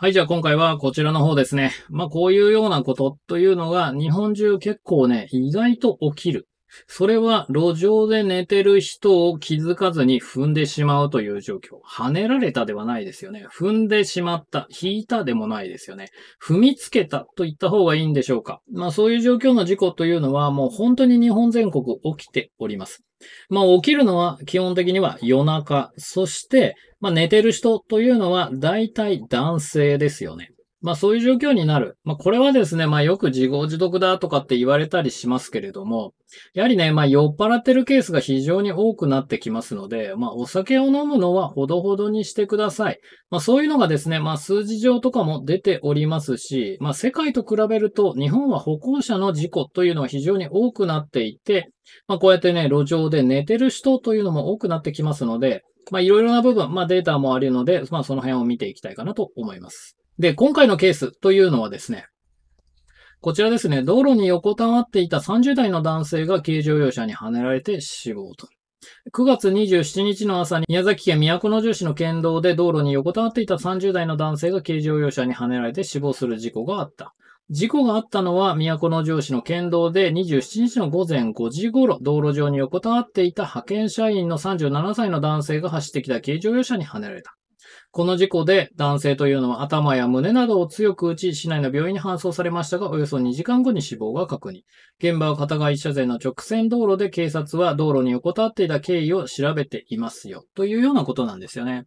はい、じゃあ今回はこちらの方ですね。まあこういうようなことというのが日本中結構ね、意外と起きるそれは路上で寝てる人を気づかずに踏んでしまうという状況。跳ねられたではないですよね。踏んでしまった、引いたでもないですよね。踏みつけたと言った方がいいんでしょうか。まあそういう状況の事故というのはもう本当に日本全国起きております。まあ起きるのは基本的には夜中。そして、まあ寝てる人というのは大体男性ですよね。まあそういう状況になる。まあこれはですね、まあよく自業自得だとかって言われたりしますけれども、やはりね、まあ酔っ払ってるケースが非常に多くなってきますので、まあお酒を飲むのはほどほどにしてください。まあそういうのがですね、まあ数字上とかも出ておりますし、まあ世界と比べると日本は歩行者の事故というのは非常に多くなっていて、まあこうやってね、路上で寝てる人というのも多くなってきますので、まあいろいろな部分、まあデータもあるので、まあその辺を見ていきたいかなと思います。で、今回のケースというのはですね、こちらですね、道路に横たわっていた30代の男性が軽乗用車にはねられて死亡と。9月27日の朝に宮崎県都城市の県道で道路に横たわっていた30代の男性が軽乗用車にはねられて死亡する事故があった。事故があったのは都城市の県道で27日の午前5時頃、道路上に横たわっていた派遣社員の37歳の男性が走ってきた軽乗用車にはねられた。この事故で男性というのは頭や胸などを強く打ち、市内の病院に搬送されましたが、およそ2時間後に死亡が確認。現場は片側一車線の直線道路で警察は道路に横たわっていた経緯を調べていますよ。というようなことなんですよね。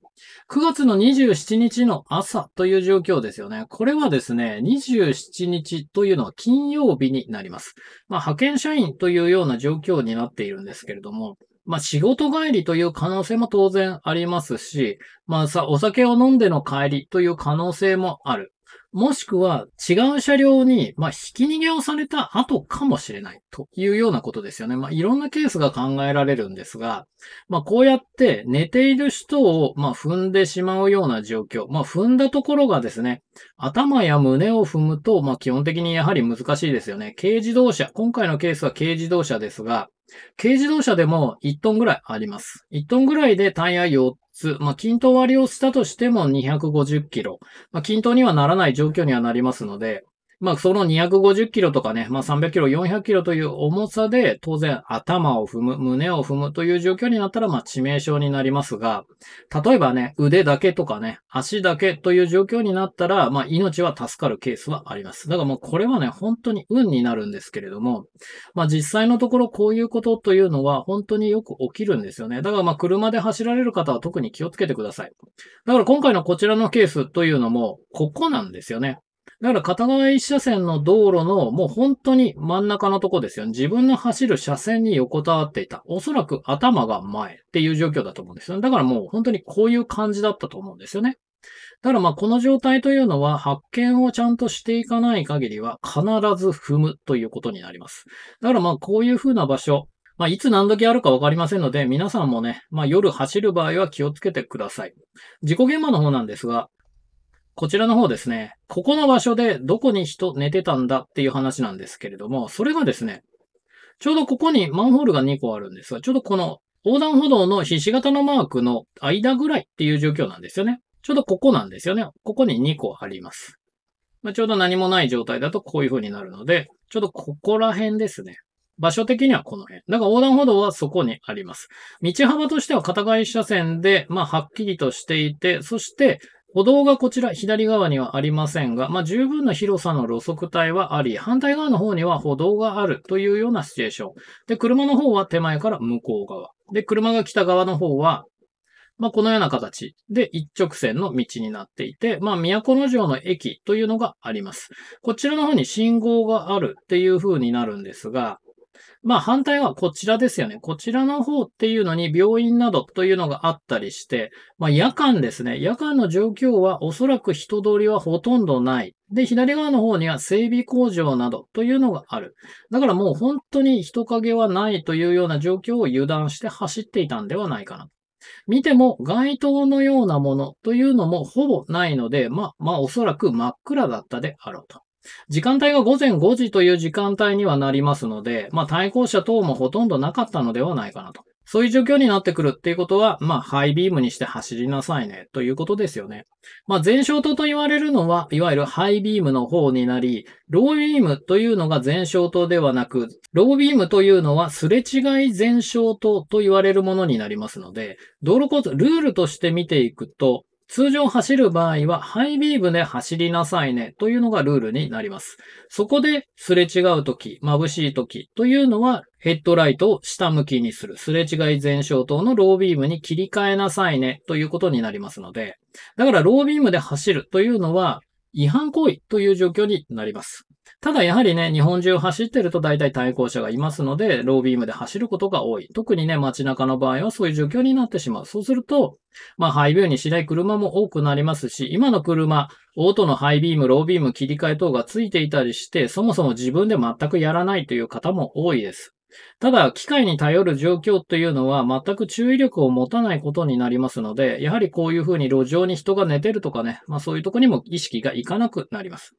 9月の27日の朝という状況ですよね。これはですね、27日というのは金曜日になります。まあ、派遣社員というような状況になっているんですけれども、まあ仕事帰りという可能性も当然ありますし、まあさ、お酒を飲んでの帰りという可能性もある。もしくは違う車両に、まあ、ひき逃げをされた後かもしれないというようなことですよね。まあ、いろんなケースが考えられるんですが、まあ、こうやって寝ている人を、まあ、踏んでしまうような状況。まあ、踏んだところがですね、頭や胸を踏むと、まあ、基本的にやはり難しいですよね。軽自動車、今回のケースは軽自動車ですが、軽自動車でも1トンぐらいあります。1トンぐらいでタイヤ4つ、まあ、均等割りをしたとしても250キロ。まあ、均等にはならない状況にはなりますので、まあ、その250キロとかね、まあ、300キロ、400キロという重さで、当然頭を踏む、胸を踏むという状況になったら、まあ、致命傷になりますが、例えばね、腕だけとかね、足だけという状況になったら、まあ、命は助かるケースはあります。だからもうこれはね、本当に運になるんですけれども、まあ、実際のところこういうことというのは本当によく起きるんですよね。だからまあ、車で走られる方は特に気をつけてください。だから今回のこちらのケースというのも、ここなんですよね。だから片側一車線の道路のもう本当に真ん中のとこですよね。自分の走る車線に横たわっていた。おそらく頭が前っていう状況だと思うんですよね。だからもう本当にこういう感じだったと思うんですよね。だからまあこの状態というのは発見をちゃんとしていかない限りは必ず踏むということになります。だからまあこういう風な場所、まあ、いつ何時あるか分かりませんので、皆さんもね、まあ、夜走る場合は気をつけてください。事故現場の方なんですが、こちらの方ですね、ここの場所でどこに人寝てたんだっていう話なんですけれども、それがですね、ちょうどここにマンホールが2個あるんですが、ちょうどこの横断歩道のひし形のマークの間ぐらいっていう状況なんですよね。ちょうどここなんですよね。ここに2個あります。まあ、ちょうど何もない状態だとこういう風になるので、ちょうどここら辺ですね。場所的にはこの辺。だから横断歩道はそこにあります。道幅としては片側一車線で、まあはっきりとしていて、そして歩道がこちら左側にはありませんが、まあ、十分な広さの路側帯はあり、反対側の方には歩道があるというようなシチュエーション。で、車の方は手前から向こう側。で、車が来た側の方は、まあ、このような形で一直線の道になっていて、まあ、都の城の駅というのがあります。こちらの方に信号があるっていう風になるんですが、まあ反対はこちらですよね。こちらの方っていうのに病院などというのがあったりして、まあ夜間ですね。夜間の状況はおそらく人通りはほとんどない。で、左側の方には整備工場などというのがある。だからもう本当に人影はないというような状況を油断して走っていたんではないかな。見ても街灯のようなものというのもほぼないので、まあ、まあおそらく真っ暗だったであろうと。時間帯が午前5時という時間帯にはなりますので、まあ対向車等もほとんどなかったのではないかなと。そういう状況になってくるっていうことは、まあ、ハイビームにして走りなさいね、ということですよね。まあ、前哨灯と言われるのは、いわゆるハイビームの方になり、ロービームというのが前哨灯ではなく、ロービームというのはすれ違い前哨灯と言われるものになりますので、道路交通、ルールとして見ていくと、通常走る場合はハイビームで走りなさいねというのがルールになります。そこですれ違うとき、眩しいときというのはヘッドライトを下向きにする、すれ違い前哨灯のロービームに切り替えなさいねということになりますので、だからロービームで走るというのは違反行為という状況になります。ただやはりね、日本中を走ってると大体対向車がいますので、ロービームで走ることが多い。特にね、街中の場合はそういう状況になってしまう。そうすると、まあ、ハイビューにしない車も多くなりますし、今の車、オートのハイビーム、ロービーム、切り替え等がついていたりして、そもそも自分で全くやらないという方も多いです。ただ、機械に頼る状況というのは全く注意力を持たないことになりますので、やはりこういうふうに路上に人が寝てるとかね、まあそういうとこにも意識がいかなくなります。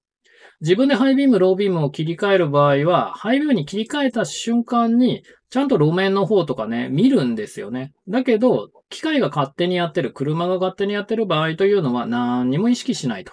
自分でハイビーム、ロービームを切り替える場合は、ハイビームに切り替えた瞬間に、ちゃんと路面の方とかね、見るんですよね。だけど、機械が勝手にやってる、車が勝手にやってる場合というのは何にも意識しないと。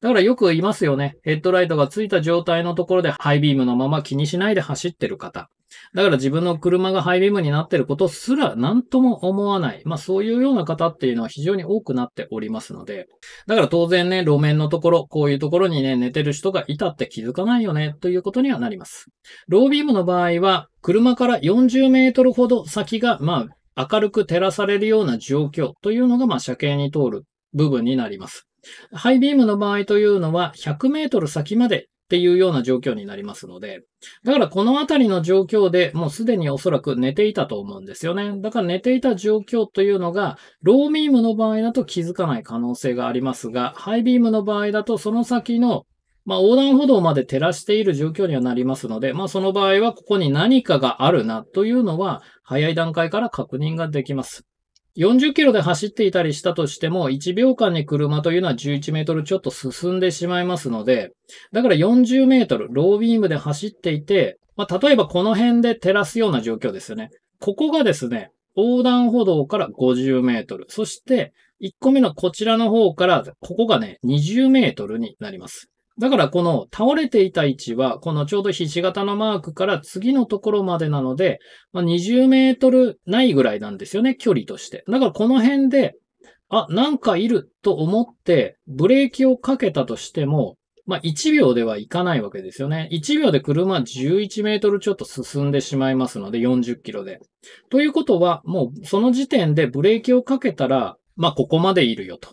だからよく言いますよね。ヘッドライトがついた状態のところでハイビームのまま気にしないで走ってる方。だから自分の車がハイビームになってることすら何とも思わない。まあそういうような方っていうのは非常に多くなっておりますので。だから当然ね、路面のところ、こういうところにね、寝てる人がいたって気づかないよね、ということにはなります。ロービームの場合は、車から40メートルほど先が、まあ、明るく照らされるような状況というのが、まあ、車検に通る部分になります。ハイビームの場合というのは、100メートル先までっていうような状況になりますので、だからこのあたりの状況でもうすでにおそらく寝ていたと思うんですよね。だから寝ていた状況というのが、ローミームの場合だと気づかない可能性がありますが、ハイビームの場合だとその先のまあ、横断歩道まで照らしている状況にはなりますので、まあ、その場合はここに何かがあるなというのは、早い段階から確認ができます。40キロで走っていたりしたとしても、1秒間に車というのは11メートルちょっと進んでしまいますので、だから40メートル、ロービームで走っていて、まあ、例えばこの辺で照らすような状況ですよね。ここがですね、横断歩道から50メートル。そして、1個目のこちらの方から、ここがね、20メートルになります。だからこの倒れていた位置は、このちょうどひし形のマークから次のところまでなので、まあ、20メートルないぐらいなんですよね、距離として。だからこの辺で、あ、なんかいると思ってブレーキをかけたとしても、まあ、1秒ではいかないわけですよね。1秒で車11メートルちょっと進んでしまいますので、40キロで。ということは、もうその時点でブレーキをかけたら、まあ、ここまでいるよと。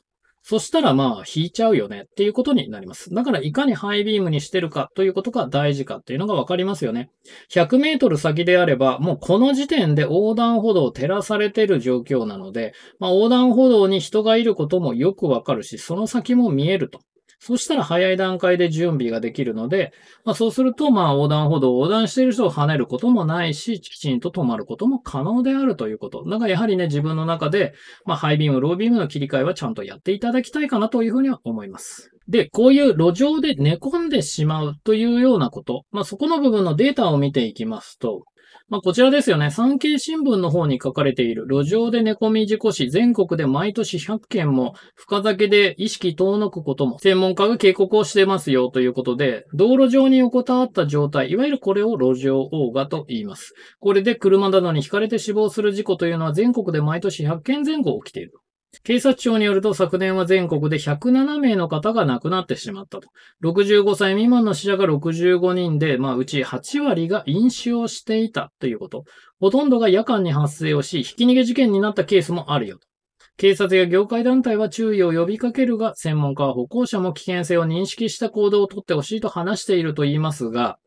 そしたらまあ引いちゃうよねっていうことになります。だからいかにハイビームにしてるかということが大事かっていうのがわかりますよね。100メートル先であれば、もうこの時点で横断歩道を照らされてる状況なので、まあ、横断歩道に人がいることもよくわかるし、その先も見えると。そしたら早い段階で準備ができるので、まあ、そうすると、まあ、横断歩道を横断している人を跳ねることもないし、きちんと止まることも可能であるということ。だからやはりね、自分の中で、まあ、ハイビーム、ロービームの切り替えはちゃんとやっていただきたいかなというふうには思います。で、こういう路上で寝込んでしまうというようなこと、まあ、そこの部分のデータを見ていきますと、まあ、こちらですよね。産経新聞の方に書かれている、路上で寝込み事故死、全国で毎年100件も、深酒で意識遠のくことも、専門家が警告をしてますよということで、道路上に横たわった状態、いわゆるこれを路上オーガと言います。これで車などに惹かれて死亡する事故というのは全国で毎年100件前後起きている。警察庁によると昨年は全国で107名の方が亡くなってしまったと。65歳未満の死者が65人で、まあ、うち8割が飲酒をしていたということ。ほとんどが夜間に発生をし、ひき逃げ事件になったケースもあるよと。警察や業界団体は注意を呼びかけるが、専門家は歩行者も危険性を認識した行動をとってほしいと話していると言いますが、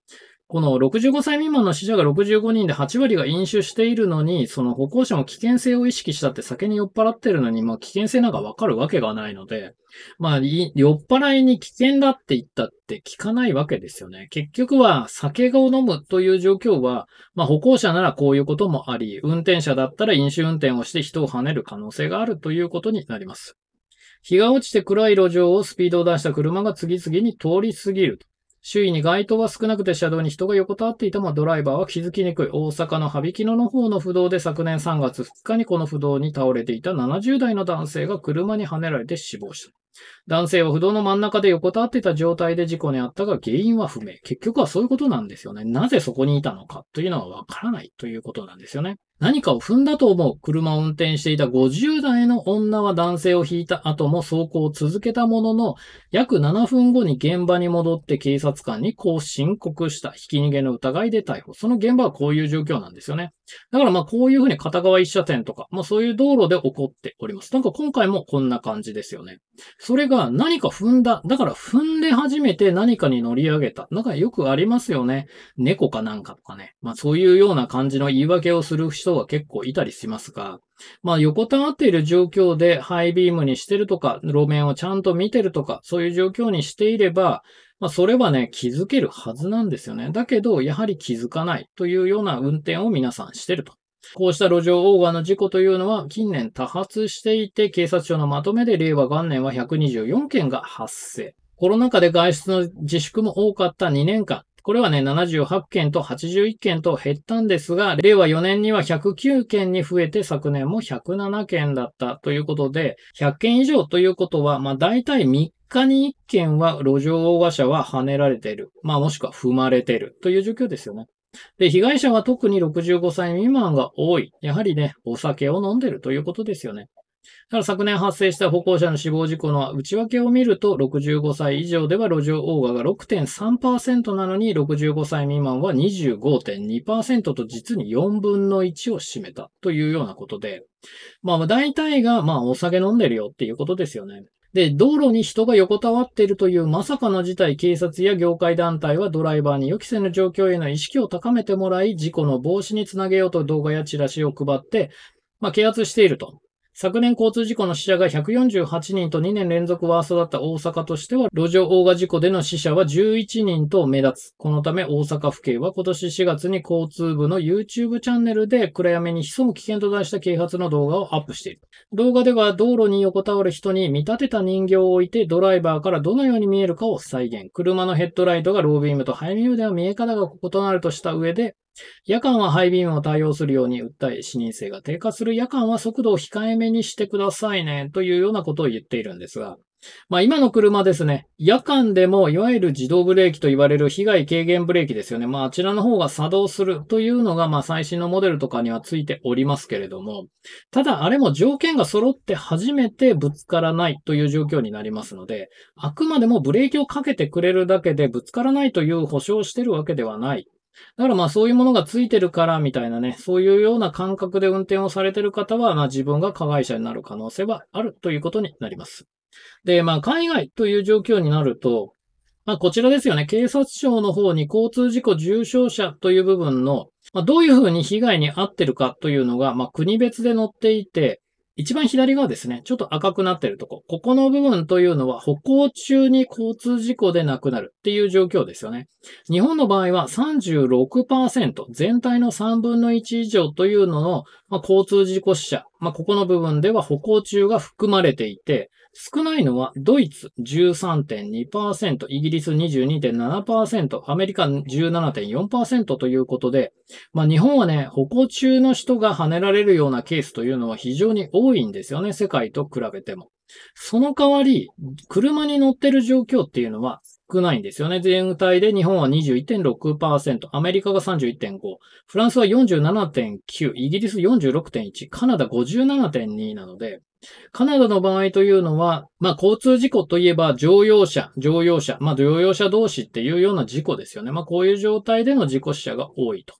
この65歳未満の死者が65人で8割が飲酒しているのに、その歩行者も危険性を意識したって酒に酔っ払ってるのに、まあ危険性なんかわかるわけがないので、まあ酔っ払いに危険だって言ったって聞かないわけですよね。結局は酒を飲むという状況は、まあ歩行者ならこういうこともあり、運転者だったら飲酒運転をして人を跳ねる可能性があるということになります。日が落ちて暗い路上をスピードを出した車が次々に通り過ぎると。周囲に街灯は少なくて車道に人が横たわっていてもドライバーは気づきにくい。大阪の羽曳野の方の不動で昨年3月2日にこの不動に倒れていた70代の男性が車にはねられて死亡した。男性は不動の真ん中で横たわっていた状態で事故にあったが原因は不明。結局はそういうことなんですよね。なぜそこにいたのかというのはわからないということなんですよね。何かを踏んだと思う。車を運転していた50代の女は男性を引いた後も走行を続けたものの、約7分後に現場に戻って警察官にこう申告した。ひき逃げの疑いで逮捕。その現場はこういう状況なんですよね。だからまあこういうふうに片側一車線とか、まあそういう道路で起こっております。なんか今回もこんな感じですよね。それが何か踏んだ。だから踏んで初めて何かに乗り上げた。なんかよくありますよね。猫かなんかとかね。まあそういうような感じの言い訳をする人人が結構いたりしますが、まあ横たわっている状況でハイビームにしてるとか、路面をちゃんと見てるとか、そういう状況にしていれば、まあそれはね、気づけるはずなんですよね。だけど、やはり気づかないというような運転を皆さんしてると。こうした路上オーガの事故というのは近年多発していて、警察庁のまとめで令和元年は124件が発生。コロナ禍で外出の自粛も多かった2年間、これはね、78件と81件と減ったんですが、令和4年には109件に増えて、昨年も107件だったということで、100件以上ということは、まあ大体3日に1件は路上大和車は跳ねられている。まあもしくは踏まれているという状況ですよね。で、被害者は特に65歳未満が多い。やはりね、お酒を飲んでるということですよね。だ昨年発生した歩行者の死亡事故の内訳を見ると、65歳以上では路上オーガが6.3%なのに、65歳未満は25.2%と実に4分の1を占めたというようなことで、まあ大体が、まあお酒飲んでるよっていうことですよね。で、道路に人が横たわっているというまさかの事態、警察や業界団体はドライバーに予期せぬ状況への意識を高めてもらい、事故の防止につなげようと動画やチラシを配って、まあ、啓発していると昨年交通事故の死者が148人と2年連続ワーストだった大阪としては、路上大賀事故での死者は11人と目立つ。このため大阪府警は今年4月に交通部の YouTube チャンネルで暗闇に潜む危険と題した啓発の動画をアップしている。動画では道路に横たわる人に見立てた人形を置いてドライバーからどのように見えるかを再現。車のヘッドライトがロービームとハイビームでは見え方が異なるとした上で、夜間は配便を対応するように訴え、視認性が低下する夜間は速度を控えめにしてくださいね、というようなことを言っているんですが、まあ今の車ですね、夜間でもいわゆる自動ブレーキと言われる被害軽減ブレーキですよね。まああちらの方が作動するというのがまあ最新のモデルとかにはついておりますけれども、ただあれも条件が揃って初めてぶつからないという状況になりますので、あくまでもブレーキをかけてくれるだけでぶつからないという保証をしてるわけではないだからまあそういうものがついてるからみたいなね、そういうような感覚で運転をされてる方は、まあ自分が加害者になる可能性はあるということになります。で、まあ海外という状況になると、まあこちらですよね、警察庁の方に交通事故重傷者という部分の、まあ、どういうふうに被害に遭ってるかというのが、まあ国別で載っていて、一番左側ですね、ちょっと赤くなってるとこ。ここの部分というのは歩行中に交通事故で亡くなるっていう状況ですよね。日本の場合は36%、全体の3分の1以上というのの、まあ、交通事故死者まあ、ここの部分では歩行中が含まれていて、少ないのはドイツ13.2%、イギリス22.7%、アメリカ17.4%ということで、まあ、日本はね、歩行中の人が跳ねられるようなケースというのは非常に多いんですよね、世界と比べても。その代わり、車に乗ってる状況っていうのは、少ないんですよね。全体で日本は21.6%、アメリカが31.5、フランスは47.9、イギリス46.1、カナダ57.2なので、カナダの場合というのは、まあ交通事故といえば乗用車、乗用車、まあ乗用車同士っていうような事故ですよね。まあこういう状態での事故死者が多いと。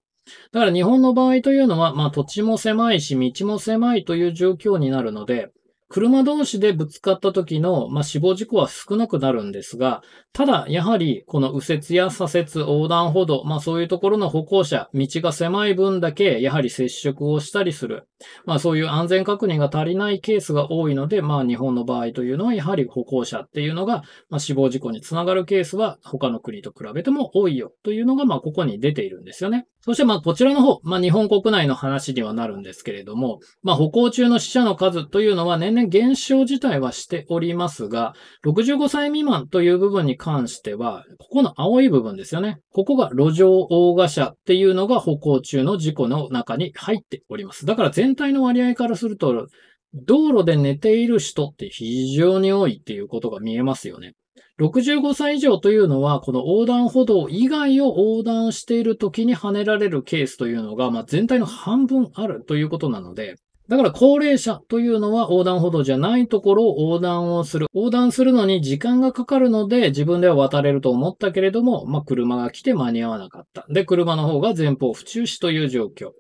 だから日本の場合というのは、まあ土地も狭いし、道も狭いという状況になるので、車同士でぶつかった時の、まあ、死亡事故は少なくなるんですが、ただ、やはり、この右折や左折、横断歩道、まあ、そういうところの歩行者、道が狭い分だけ、やはり接触をしたりする。まあ、そういう安全確認が足りないケースが多いので、まあ、日本の場合というのは、やはり歩行者っていうのが、まあ、死亡事故につながるケースは、他の国と比べても多いよ、というのが、まあ、ここに出ているんですよね。そしてまあこちらの方、まあ日本国内の話にはなるんですけれども、まあ歩行中の死者の数というのは年々減少自体はしておりますが、65歳未満という部分に関しては、ここの青い部分ですよね。ここが路上大賀車っていうのが歩行中の事故の中に入っております。だから全体の割合からすると、道路で寝ている人って非常に多いっていうことが見えますよね。65歳以上というのは、この横断歩道以外を横断している時に跳ねられるケースというのが、まあ、全体の半分あるということなので、だから高齢者というのは横断歩道じゃないところを横断をする。横断するのに時間がかかるので自分では渡れると思ったけれども、まあ、車が来て間に合わなかった。で、車の方が前方不中止という状況。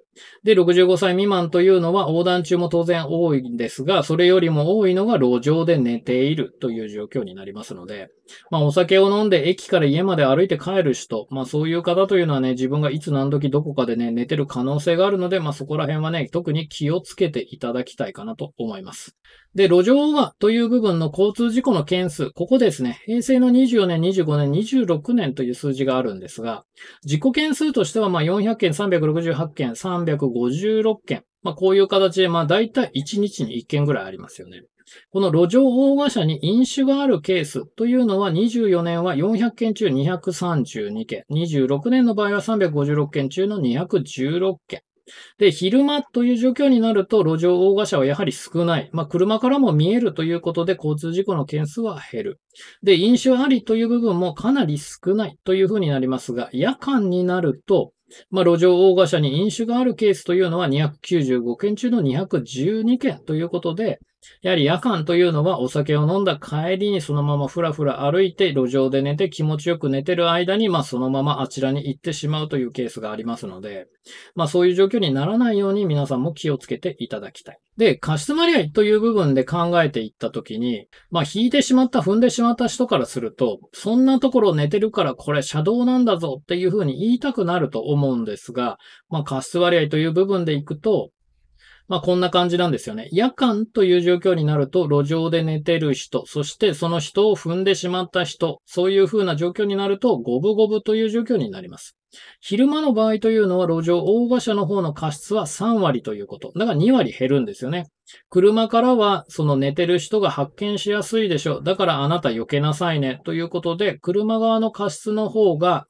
で、65歳未満というのは横断中も当然多いんですが、それよりも多いのが路上で寝ているという状況になりますので、まあ、お酒を飲んで駅から家まで歩いて帰る人、まあ、そういう方というのはね、自分がいつ何時どこかでね、寝てる可能性があるので、まあ、そこら辺はね、特に気をつけていただきたいかなと思います。で、路上はという部分の交通事故の件数、ここですね、平成の24年、25年、26年という数字があるんですが、事故件数としては、まあ、400件、368件、356件、まあ、こういう形で、まあ、だいたい1日に1件ぐらいありますよね。この路上大賀車に飲酒があるケースというのは24年は400件中232件、26年の場合は356件中の216件。で、昼間という状況になると路上大賀車はやはり少ない。まあ、車からも見えるということで交通事故の件数は減る。で、飲酒ありという部分もかなり少ないというふうになりますが、夜間になると、まあ、路上大賀車に飲酒があるケースというのは295件中の212件ということで、やはり夜間というのはお酒を飲んだ帰りにそのままふらふら歩いて路上で寝て気持ちよく寝てる間にまあそのままあちらに行ってしまうというケースがありますので、まあそういう状況にならないように皆さんも気をつけていただきたい。で、過失割合という部分で考えていったときに、まあ引いてしまった、踏んでしまった人からすると、そんなところ寝てるからこれ車道なんだぞっていうふうに言いたくなると思うんですが、まあ過失割合という部分でいくと、まあ、こんな感じなんですよね。夜間という状況になると、路上で寝てる人、そしてその人を踏んでしまった人、そういう風な状況になると、五分五分という状況になります。昼間の場合というのは路上、大馬車の方の過失は3割ということ。だから2割減るんですよね。車からはその寝てる人が発見しやすいでしょう。だからあなた避けなさいね。ということで、車側の過失の方が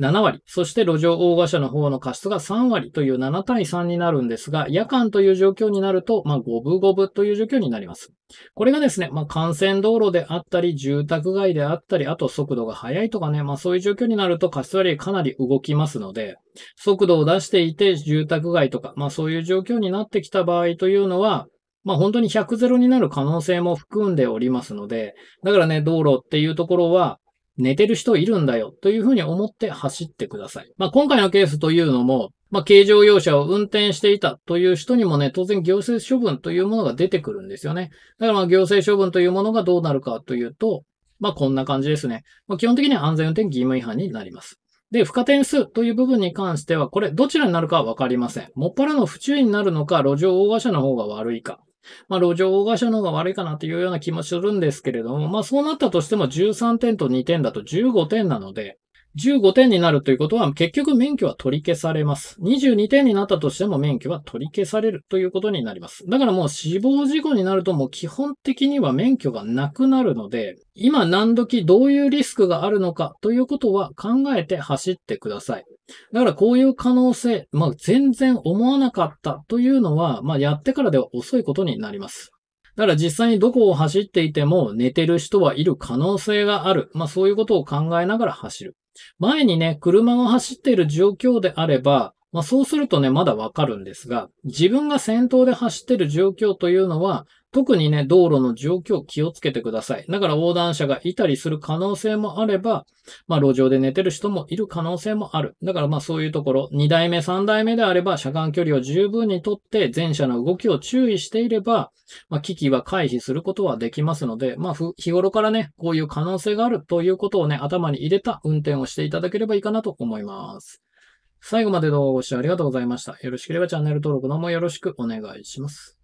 7割、そして路上大賀社の方の過失が3割という7対3になるんですが、夜間という状況になると、まあ、五分五分という状況になります。これがですね、まあ、幹線道路であったり、住宅街であったり、あと速度が速いとかね、まあ、そういう状況になると、過失割合かなり動きますので、速度を出していて、住宅街とか、まあ、そういう状況になってきた場合というのは、まあ本当に100ゼロになる可能性も含んでおりますので、だからね、道路っていうところは、寝てる人いるんだよというふうに思って走ってください。まあ、今回のケースというのも、まあ、軽乗用車を運転していたという人にもね、当然行政処分というものが出てくるんですよね。だからまあ行政処分というものがどうなるかというと、まあ、こんな感じですね。まあ、基本的には安全運転義務違反になります。で、付加点数という部分に関しては、これどちらになるかはわかりません。もっぱらの不注意になるのか、路上大賀車の方が悪いか。まあ、路上合所の方が悪いかなというような気もするんですけれども、まあ、そうなったとしても13点と2点だと15点なので、15点になるということは、結局免許は取り消されます。22点になったとしても免許は取り消されるということになります。だからもう死亡事故になるともう基本的には免許がなくなるので、今何時どういうリスクがあるのかということは考えて走ってください。だからこういう可能性、まあ全然思わなかったというのは、まあやってからでは遅いことになります。だから実際にどこを走っていても寝てる人はいる可能性がある。まあそういうことを考えながら走る。前にね、車が走っている状況であれば、まあ、そうするとね、まだわかるんですが、自分が先頭で走ってる状況というのは、特にね、道路の状況を気をつけてください。だから横断者がいたりする可能性もあれば、まあ路上で寝てる人もいる可能性もある。だからまあそういうところ、2台目、3台目であれば、車間距離を十分にとって、前者の動きを注意していれば、まあ危機は回避することはできますので、まあ日頃からね、こういう可能性があるということをね、頭に入れた運転をしていただければいいかなと思います。最後まで動画ご視聴ありがとうございました。よろしければチャンネル登録の方もよろしくお願いします。